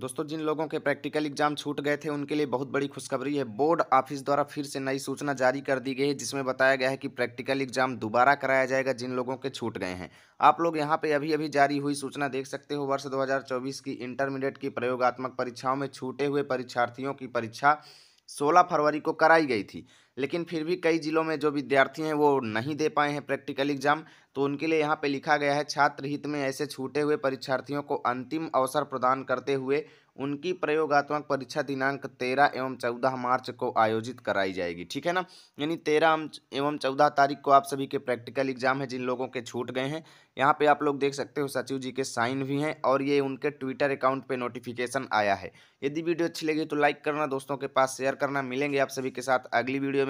दोस्तों जिन लोगों के प्रैक्टिकल एग्जाम छूट गए थे उनके लिए बहुत बड़ी खुशखबरी है बोर्ड ऑफिस द्वारा फिर से नई सूचना जारी कर दी गई है जिसमें बताया गया है कि प्रैक्टिकल एग्जाम दोबारा कराया जाएगा जिन लोगों के छूट गए हैं आप लोग यहां पे अभी अभी जारी हुई सूचना देख सकते हो वर्ष दो की इंटरमीडिएट की प्रयोगात्मक परीक्षाओं में छूटे हुए परीक्षार्थियों की परीक्षा सोलह फरवरी को कराई गई थी लेकिन फिर भी कई जिलों में जो विद्यार्थी हैं वो नहीं दे पाए हैं प्रैक्टिकल एग्जाम तो उनके लिए यहाँ पे लिखा गया है छात्र हित में ऐसे छूटे हुए परीक्षार्थियों को अंतिम अवसर प्रदान करते हुए उनकी प्रयोगात्मक परीक्षा दिनांक तेरह एवं चौदह मार्च को आयोजित कराई जाएगी ठीक है ना यानी तेरह एवं चौदह तारीख को आप सभी के प्रैक्टिकल एग्जाम है जिन लोगों के छूट गए हैं यहाँ पे आप लोग देख सकते हो सचिव जी के साइन भी हैं और ये उनके ट्विटर अकाउंट पे नोटिफिकेशन आया है यदि वीडियो अच्छी लगी तो लाइक करना दोस्तों के पास शेयर करना मिलेंगे आप सभी के साथ अगली वीडियो में